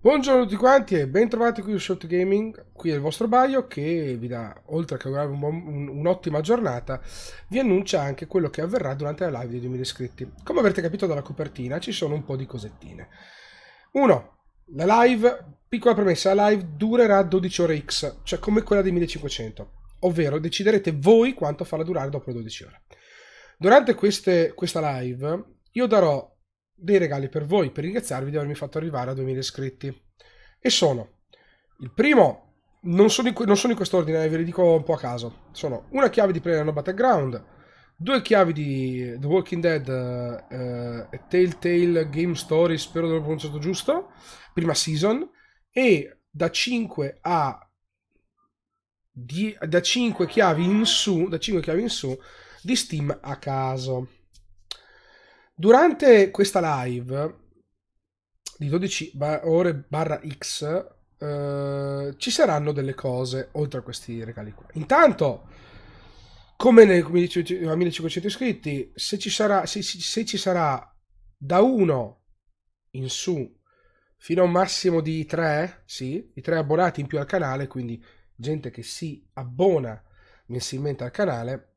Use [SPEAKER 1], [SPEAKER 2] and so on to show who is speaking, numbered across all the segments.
[SPEAKER 1] Buongiorno a tutti quanti e bentrovati qui su Shot Gaming, qui è il vostro Baio che vi dà, oltre che un'ottima un, un giornata, vi annuncia anche quello che avverrà durante la live dei 2000 iscritti. Come avrete capito dalla copertina ci sono un po' di cosettine. 1. La live, piccola premessa, la live durerà 12 ore X, cioè come quella dei 1500 ovvero deciderete voi quanto farla durare dopo le 12 ore. Durante queste, questa live io darò dei regali per voi per ringraziarvi di avermi fatto arrivare a 2000 iscritti e sono il primo non sono in, non sono in quest'ordine eh, ve li dico un po' a caso sono una chiave di Player No Battleground due chiavi di The Walking Dead uh, uh, Telltale Game Story spero di aver pronunciato giusto prima season e da 5 a di, da 5 chiavi in su, da 5 chiavi in su di Steam a caso. Durante questa live di 12 ore barra X eh, ci saranno delle cose oltre a questi regali qua. Intanto, come, nel, 1500 iscritti, se ci sarà, se, se ci sarà da 1 in su fino a un massimo di 3, sì, di 3 abbonati in più al canale, quindi gente che si abbona mensilmente al canale,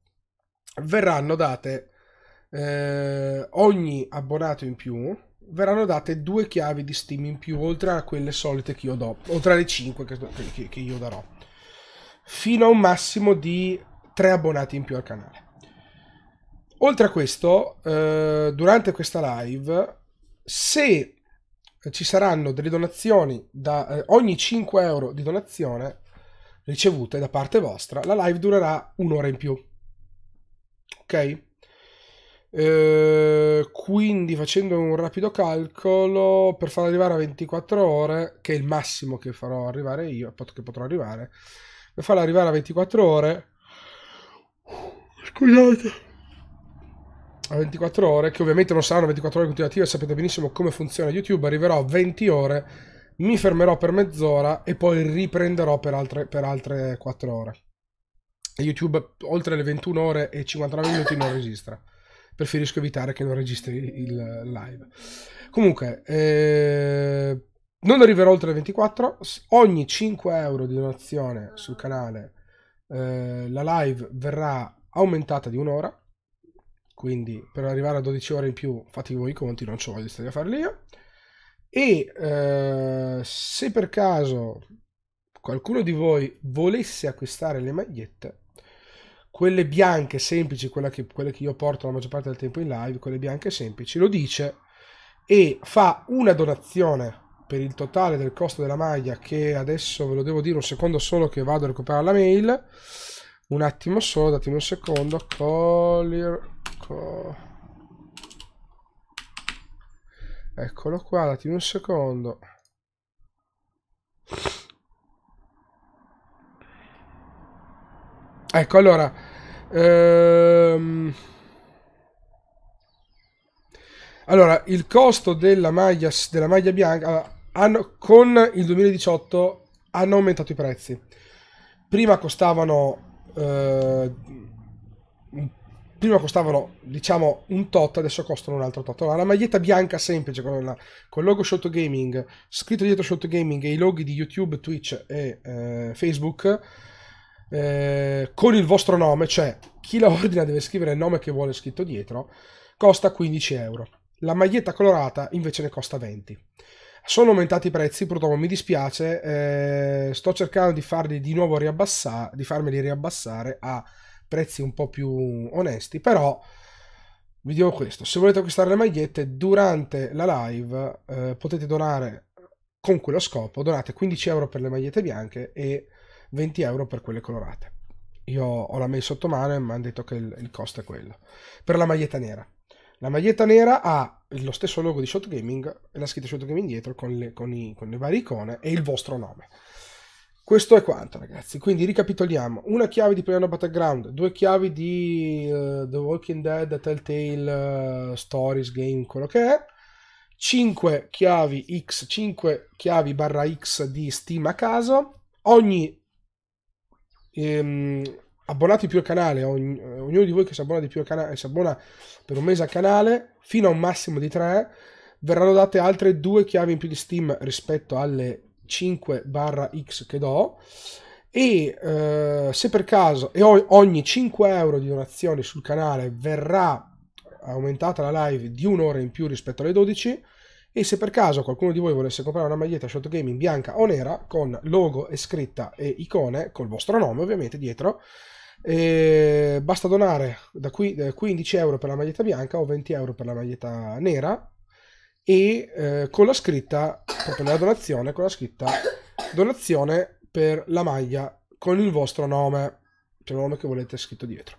[SPEAKER 1] verranno date eh, ogni abbonato in più verranno date due chiavi di Steam in più oltre a quelle solite che io do, oltre alle 5 che, che, che io darò, fino a un massimo di 3 abbonati in più al canale. Oltre a questo, eh, durante questa live, se ci saranno delle donazioni da eh, ogni 5 euro di donazione, ricevute da parte vostra, la live durerà un'ora in più. Ok? Eh, quindi facendo un rapido calcolo per far arrivare a 24 ore, che è il massimo che farò arrivare io, che potrò arrivare, per farla arrivare a 24 ore, scusate, a 24 ore, che ovviamente non saranno 24 ore continuative, sapete benissimo come funziona YouTube, arriverò a 20 ore mi fermerò per mezz'ora e poi riprenderò per altre, per altre 4 ore. YouTube oltre le 21 ore e 59 minuti non registra. Preferisco evitare che non registri il live. Comunque, eh, non arriverò oltre le 24. Ogni 5 euro di donazione sul canale, eh, la live verrà aumentata di un'ora. Quindi per arrivare a 12 ore in più, fate voi i conti, non ci voglio stare a farli io. E eh, se per caso qualcuno di voi volesse acquistare le magliette, quelle bianche semplici, quelle che, quelle che io porto la maggior parte del tempo in live, quelle bianche semplici, lo dice e fa una donazione per il totale del costo della maglia che adesso ve lo devo dire un secondo solo che vado a recuperare la mail un attimo solo datemi un secondo collier co, Eccolo qua, datemi un secondo. Ecco, allora... Ehm... Allora, il costo della maglia, della maglia bianca hanno, con il 2018 hanno aumentato i prezzi. Prima costavano eh, prima costavano diciamo un tot, adesso costano un altro tot. Allora, la maglietta bianca semplice con, la, con il logo Shot Gaming, scritto dietro Shot Gaming e i loghi di YouTube, Twitch e eh, Facebook eh, con il vostro nome, cioè chi la ordina deve scrivere il nome che vuole scritto dietro, costa 15 euro. La maglietta colorata invece ne costa 20. Sono aumentati i prezzi, purtroppo mi dispiace, eh, sto cercando di farli di nuovo riabbassare, di farmeli riabbassare a prezzi un po' più onesti, però vi dico questo, se volete acquistare le magliette durante la live eh, potete donare con quello scopo, donate 15 euro per le magliette bianche e 20 euro per quelle colorate. Io ho la mail sotto mano e mi hanno detto che il, il costo è quello. Per la maglietta nera. La maglietta nera ha lo stesso logo di Shot Gaming e la scritta Shot Gaming dietro con le, con i, con le varie icone e il vostro nome. Questo è quanto, ragazzi. Quindi ricapitoliamo: una chiave di Piano Battleground, due chiavi di uh, The Walking Dead, Telltale uh, Stories Game, quello che è. 5 chiavi X, 5 chiavi barra X di Steam a caso. Ogni ehm, abbonati più al canale, ogni, eh, ognuno di voi che si abbona, di più al canale, si abbona per un mese al canale, fino a un massimo di 3, verranno date altre due chiavi in più di Steam rispetto alle 5 barra X che do e eh, se per caso e ogni 5 euro di donazione sul canale verrà aumentata la live di un'ora in più rispetto alle 12 e se per caso qualcuno di voi volesse comprare una maglietta Shot Gaming bianca o nera con logo e scritta e icone col vostro nome ovviamente dietro basta donare da qui 15 eh, euro per la maglietta bianca o 20 euro per la maglietta nera e eh, con la scritta, proprio nella donazione, con la scritta donazione per la maglia con il vostro nome, cioè il nome che volete scritto dietro.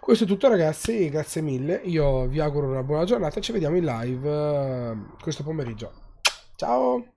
[SPEAKER 1] Questo è tutto ragazzi, grazie mille, io vi auguro una buona giornata, ci vediamo in live eh, questo pomeriggio. Ciao!